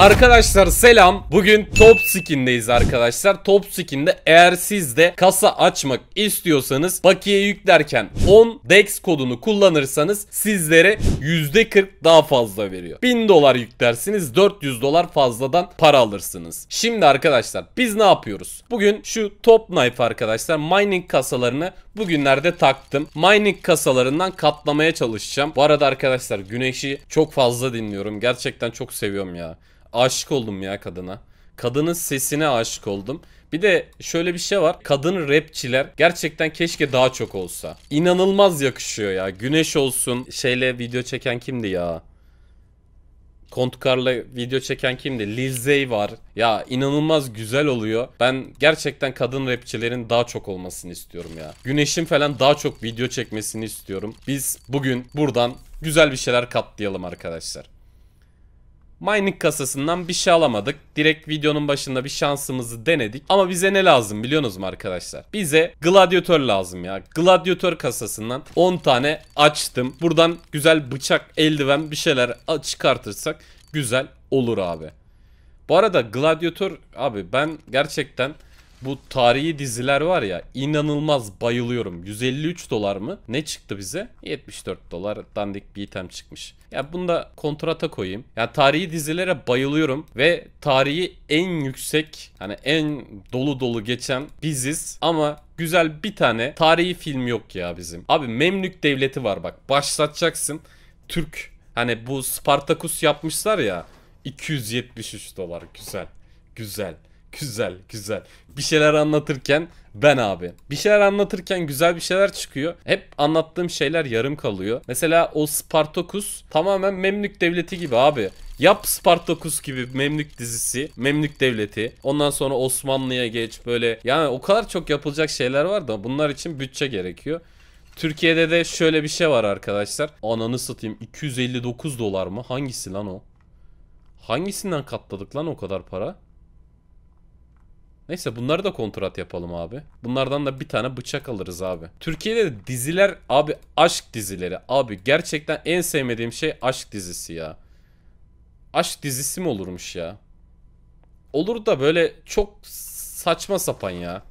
Arkadaşlar selam. Bugün top skin'deyiz arkadaşlar. Top skin'de eğer siz de kasa açmak istiyorsanız bakiye yüklerken 10 DEX kodunu kullanırsanız sizlere %40 daha fazla veriyor. 1000 dolar yüklersiniz 400 dolar fazladan para alırsınız. Şimdi arkadaşlar biz ne yapıyoruz? Bugün şu top knife arkadaşlar mining kasalarını Bugünlerde taktım. Mining kasalarından katlamaya çalışacağım. Bu arada arkadaşlar Güneş'i çok fazla dinliyorum. Gerçekten çok seviyorum ya. Aşık oldum ya kadına. Kadının sesine aşık oldum. Bir de şöyle bir şey var. Kadın rapçiler gerçekten keşke daha çok olsa. İnanılmaz yakışıyor ya. Güneş olsun. Şeyle video çeken kimdi ya? Kontkar'la video çeken kimdi? Lizey var. Ya inanılmaz güzel oluyor. Ben gerçekten kadın rapçilerin daha çok olmasını istiyorum ya. Güneş'in falan daha çok video çekmesini istiyorum. Biz bugün buradan güzel bir şeyler katlayalım arkadaşlar. Mining kasasından bir şey alamadık. Direkt videonun başında bir şansımızı denedik. Ama bize ne lazım biliyorsunuz mu arkadaşlar? Bize gladyatör lazım ya. Gladyatör kasasından 10 tane açtım. Buradan güzel bıçak, eldiven bir şeyler çıkartırsak güzel olur abi. Bu arada gladyatör abi ben gerçekten bu tarihi diziler var ya inanılmaz bayılıyorum. 153 dolar mı? Ne çıktı bize? 74 dolar dandik bir item çıkmış. Ya bunu da kontrata koyayım. Ya tarihi dizilere bayılıyorum ve tarihi en yüksek hani en dolu dolu geçen biziz ama güzel bir tane tarihi film yok ya bizim. Abi Memlük Devleti var bak başlatacaksın. Türk hani bu Spartakus yapmışlar ya 273 dolar güzel güzel. Güzel güzel. Bir şeyler anlatırken ben abi. Bir şeyler anlatırken güzel bir şeyler çıkıyor. Hep anlattığım şeyler yarım kalıyor. Mesela o Spartacus tamamen Memlük Devleti gibi abi. Yap Spartacus gibi Memlük dizisi, Memlük Devleti. Ondan sonra Osmanlı'ya geç böyle. Yani o kadar çok yapılacak şeyler var da bunlar için bütçe gerekiyor. Türkiye'de de şöyle bir şey var arkadaşlar. Ananı satayım 259 dolar mı? Hangisi lan o? Hangisinden katladık lan o kadar para? Neyse bunları da kontrat yapalım abi. Bunlardan da bir tane bıçak alırız abi. Türkiye'de de diziler abi aşk dizileri. Abi gerçekten en sevmediğim şey aşk dizisi ya. Aşk dizisi mi olurmuş ya? Olur da böyle çok saçma sapan ya.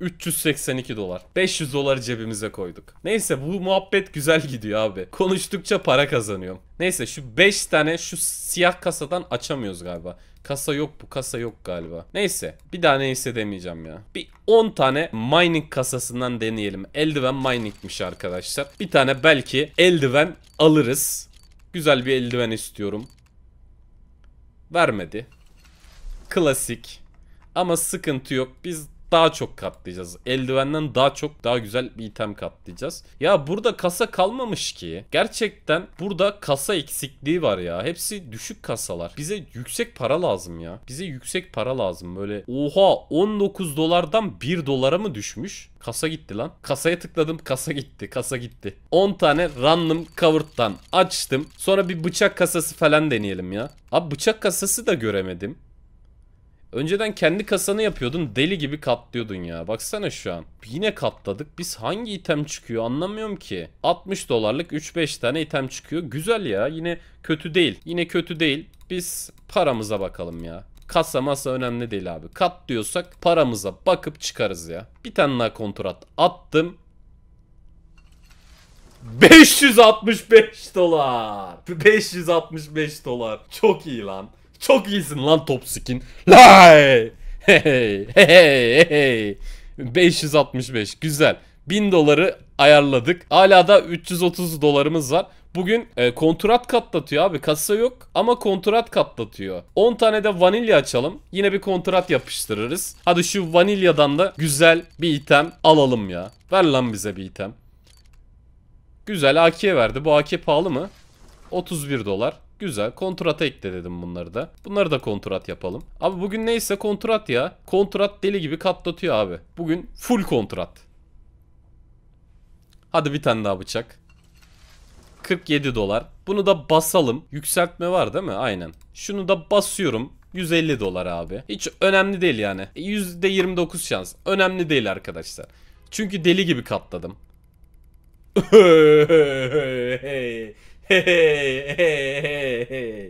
382 dolar. 500 doları cebimize koyduk. Neyse bu muhabbet güzel gidiyor abi. Konuştukça para kazanıyorum. Neyse şu 5 tane şu siyah kasadan açamıyoruz galiba. Kasa yok bu kasa yok galiba. Neyse bir daha neyse demeyeceğim ya. Bir 10 tane mining kasasından deneyelim. Eldiven miningmiş arkadaşlar. Bir tane belki eldiven alırız. Güzel bir eldiven istiyorum. Vermedi. Klasik. Ama sıkıntı yok. Biz daha çok katlayacağız. Eldivenden daha çok daha güzel bir item katlayacağız. Ya burada kasa kalmamış ki. Gerçekten burada kasa eksikliği var ya. Hepsi düşük kasalar. Bize yüksek para lazım ya. Bize yüksek para lazım. Böyle oha 19 dolardan 1 dolara mı düşmüş? Kasa gitti lan. Kasaya tıkladım kasa gitti. Kasa gitti. 10 tane random cover'dan açtım. Sonra bir bıçak kasası falan deneyelim ya. Abi bıçak kasası da göremedim. Önceden kendi kasanı yapıyordun deli gibi katlıyordun ya. Baksana şu an. Yine katladık. Biz hangi item çıkıyor anlamıyorum ki. 60 dolarlık 3-5 tane item çıkıyor. Güzel ya. Yine kötü değil. Yine kötü değil. Biz paramıza bakalım ya. Kasa masa önemli değil abi. Katlıyorsak paramıza bakıp çıkarız ya. Bir tane daha kontrat attım. 565 dolar. 565 dolar. Çok iyi lan. Çok iyisin lan Topsikin. Lay! Hey hey hey. 565 güzel. 1000 doları ayarladık. Hala da 330 dolarımız var. Bugün e, kontrat katlatıyor abi. Kasa yok ama kontrat katlatıyor. 10 tane de vanilya açalım. Yine bir kontrat yapıştırırız. Hadi şu vanilyadan da güzel bir item alalım ya. Ver lan bize bir item. Güzel AK'ye verdi. Bu AK pahalı mı? 31 dolar. Güzel. Kontrata ekle dedim bunları da. Bunları da kontrat yapalım. Abi bugün neyse kontrat ya. Kontrat deli gibi katlatıyor abi. Bugün full kontrat. Hadi bir tane daha bıçak. 47 dolar. Bunu da basalım. Yükseltme var değil mi? Aynen. Şunu da basıyorum. 150 dolar abi. Hiç önemli değil yani. %29 şans. Önemli değil arkadaşlar. Çünkü deli gibi katladım.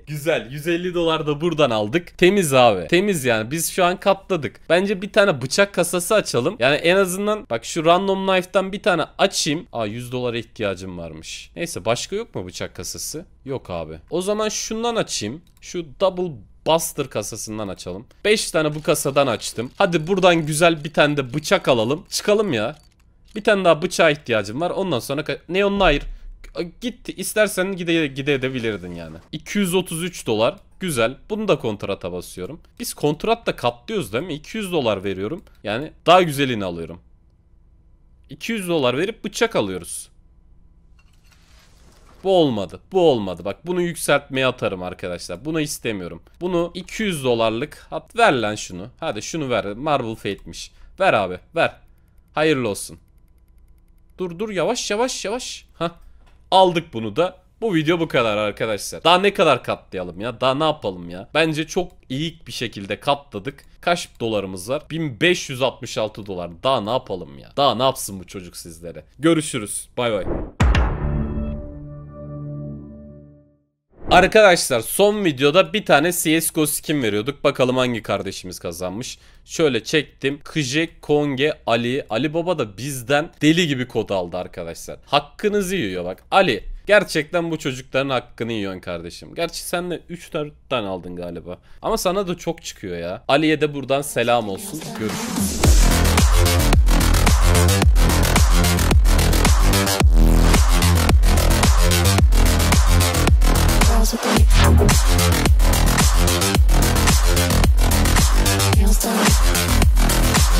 Güzel 150 dolar da buradan aldık. Temiz abi. Temiz yani. Biz şu an katladık. Bence bir tane bıçak kasası açalım. Yani en azından bak şu random knife'tan bir tane açayım. Aa 100 dolara ihtiyacım varmış. Neyse başka yok mu bıçak kasası? Yok abi. O zaman şundan açayım. Şu double Buster kasasından açalım. 5 tane bu kasadan açtım. Hadi buradan güzel bir tane de bıçak alalım. Çıkalım ya. Bir tane daha bıçağa ihtiyacım var. Ondan sonra Neon Nair gitti. İstersen gide, gide edebilirdin yani. 233 dolar. Güzel. Bunu da kontrata basıyorum. Biz kontratta katlıyoruz değil mi? 200 dolar veriyorum. Yani daha güzelini alıyorum. 200 dolar verip bıçak alıyoruz. Bu olmadı. Bu olmadı. Bak bunu yükseltmeye atarım arkadaşlar. Bunu istemiyorum. Bunu 200 dolarlık at ver lan şunu. Hadi şunu ver. Marble Fate'miş. Ver abi ver. Hayırlı olsun. Dur dur yavaş yavaş yavaş. Aldık bunu da. Bu video bu kadar arkadaşlar. Daha ne kadar katlayalım ya? Daha ne yapalım ya? Bence çok iyi bir şekilde katladık. Kaç dolarımız var? 1566 dolar. Daha ne yapalım ya? Daha ne yapsın bu çocuk sizlere? Görüşürüz. Bay bay. Arkadaşlar son videoda bir tane CSGO skin veriyorduk. Bakalım hangi kardeşimiz kazanmış. Şöyle çektim. Kıje, Konge, Ali. Ali Baba da bizden deli gibi kod aldı arkadaşlar. Hakkınızı yiyor bak. Ali Gerçekten bu çocukların hakkını yiyorsun kardeşim. Gerçi sen de 3-4 tane aldın galiba. Ama sana da çok çıkıyor ya. Ali'ye de buradan selam olsun. Görüşürüz.